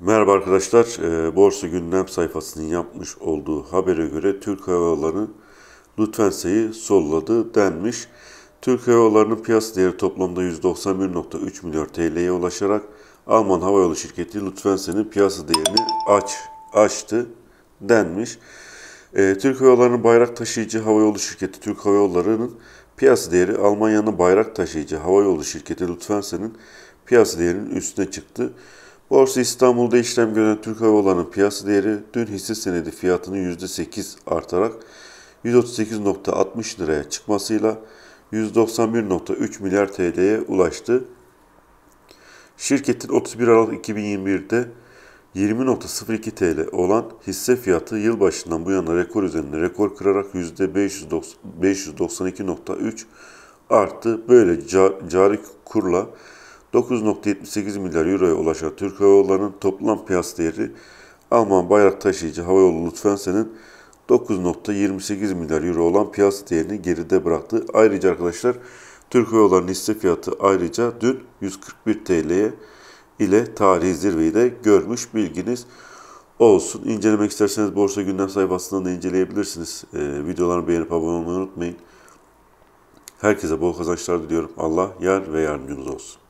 Merhaba arkadaşlar. Ee, Borsa gündem sayfasının yapmış olduğu habere göre Türk Hava Yolları Lufthansa'yı solladı denmiş. Türk Hava Yolları'nın piyasa değeri toplamda 191.3 milyar TL'ye ulaşarak Alman havayolu şirketi Lufthansa'nın piyasa değerini aç açtı denmiş. E, Türk Hava Yolları'nın bayrak taşıyıcı havayolu şirketi Türk Hava Yolları'nın piyasa değeri Almanya'nın bayrak taşıyıcı havayolu şirketi Lufthansa'nın piyasa değerinin üstüne çıktı. Borsa İstanbul'da işlem gören Türk Hava Yolları'nın piyasa değeri dün hisse senedi fiyatının %8 artarak 138.60 liraya çıkmasıyla 191.3 milyar TL'ye ulaştı. Şirketin 31 Aralık 2021'de 20.02 TL olan hisse fiyatı yılbaşından bu yana rekor üzerine rekor kırarak %592.3 arttı. böyle cari kurla 9.78 milyar euroya ulaşan Türk Hava Yolları'nın toplam piyasa değeri Alman bayrak taşıyıcı havayolu Lufthansa'nın 9.28 milyar euro olan piyasa değerini geride bıraktı. Ayrıca arkadaşlar Türk Hava Yolları'nın hisse fiyatı ayrıca dün 141 TL'ye ile tarihi zirveyi de görmüş bilginiz olsun. İncelemek isterseniz borsa gündem sayfasından da inceleyebilirsiniz. Ee, videolarımı beğenip abone olmayı unutmayın. Herkese bol kazançlar diliyorum. Allah yar ve yardımcınız olsun.